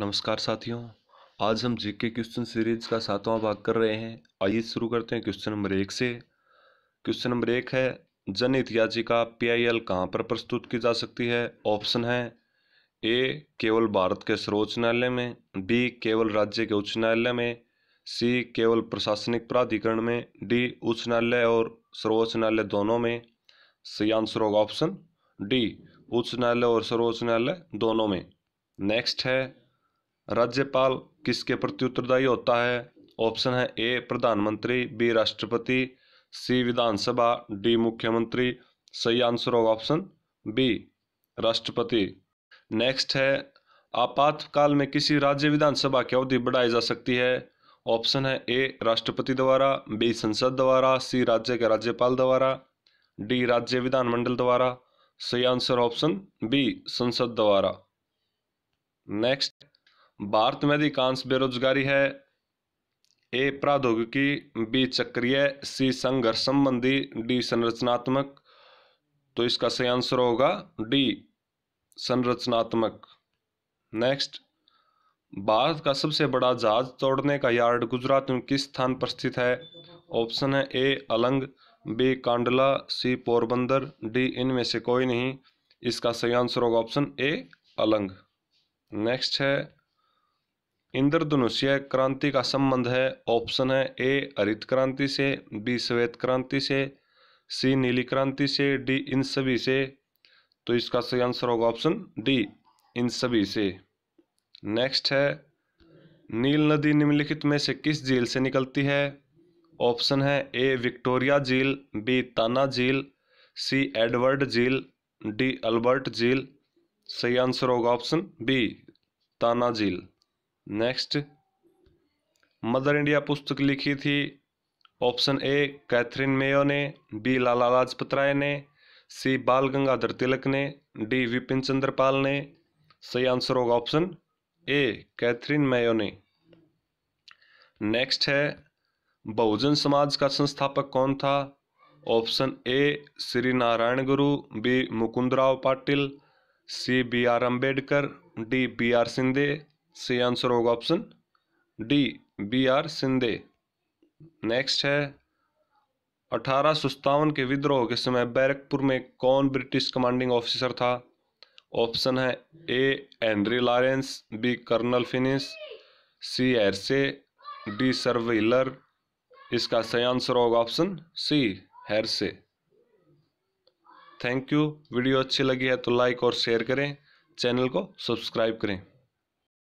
नमस्कार साथियों आज हम जीके क्वेश्चन सीरीज का सातवां भाग कर रहे हैं आइए शुरू करते हैं क्वेश्चन नंबर एक से क्वेश्चन नंबर एक है जनहित याचिका पी आई एल कहाँ पर प्रस्तुत की जा सकती है ऑप्शन है ए केवल भारत के सर्वोच्च न्यायालय में बी केवल राज्य के उच्च न्यायालय में सी केवल प्रशासनिक प्राधिकरण में डी उच्च न्यायालय और सर्वोच्च न्यायालय दोनों में सही आंसर होगा ऑप्शन डी उच्च न्यायालय और सर्वोच्च न्यायालय दोनों में नेक्स्ट है राज्यपाल किसके प्रति उत्तरदायी होता है ऑप्शन है ए प्रधानमंत्री बी राष्ट्रपति सी विधानसभा डी मुख्यमंत्री सही आंसर होगा ऑप्शन बी राष्ट्रपति नेक्स्ट है आपातकाल में किसी राज्य विधानसभा की अवधि बढ़ाई जा सकती है ऑप्शन है ए राष्ट्रपति द्वारा बी संसद द्वारा सी राज्य के राज्यपाल द्वारा डी राज्य विधानमंडल द्वारा सही आंसर ऑप्शन बी संसद द्वारा नेक्स्ट भारत में अधिकांश बेरोजगारी है ए प्रौद्योगिकी बी चक्रिय सी संघर्ष संबंधी डी संरचनात्मक तो इसका सही आंसर होगा डी संरचनात्मक नेक्स्ट भारत का सबसे बड़ा जहाज तोड़ने का यार्ड गुजरात में किस स्थान पर स्थित है ऑप्शन है A Alang B Kandla C Porbandar D इनमें से कोई नहीं इसका सही आंसर होगा ऑप्शन ए अलंग नेक्स्ट है इंद्रधनुष्य क्रांति का संबंध है ऑप्शन है ए हरित क्रांति से बी श्वेत क्रांति से सी नीली क्रांति से डी इन सभी से तो इसका सही आंसर होगा ऑप्शन डी इन सभी से नेक्स्ट है नील नदी निम्नलिखित में से किस झील से निकलती है ऑप्शन है ए विक्टोरिया झील बी ताना झील सी एडवर्ड झील डी अल्बर्ट झील सही आंसर होगा ऑप्शन बी ताना झील नेक्स्ट मदर इंडिया पुस्तक लिखी थी ऑप्शन ए कैथरीन मेयो ने बी लाला लाजपत राय ने सी बाल गंगाधर तिलक ने डी विपिन चंद्रपाल ने सही आंसर होगा ऑप्शन ए कैथरीन मेयो ने नेक्स्ट है बहुजन समाज का संस्थापक कौन था option A Shri Narayan Guru B Mukundrao Patil C B R Ambedkar D B R Shinde C answer होगा option D B R Shinde next है अठारह सौ के विद्रोह के समय बैरकपुर में कौन ब्रिटिश कमांडिंग ऑफिसर था ऑप्शन है A Andrew Lawrence B colonel Finnis C Hearsey D sir Wheeler इसका सही आंसर होगा option C Hearsey thank you video अच्छी लगी है तो लाइक और शेयर करें चैनल को सब्सक्राइब करें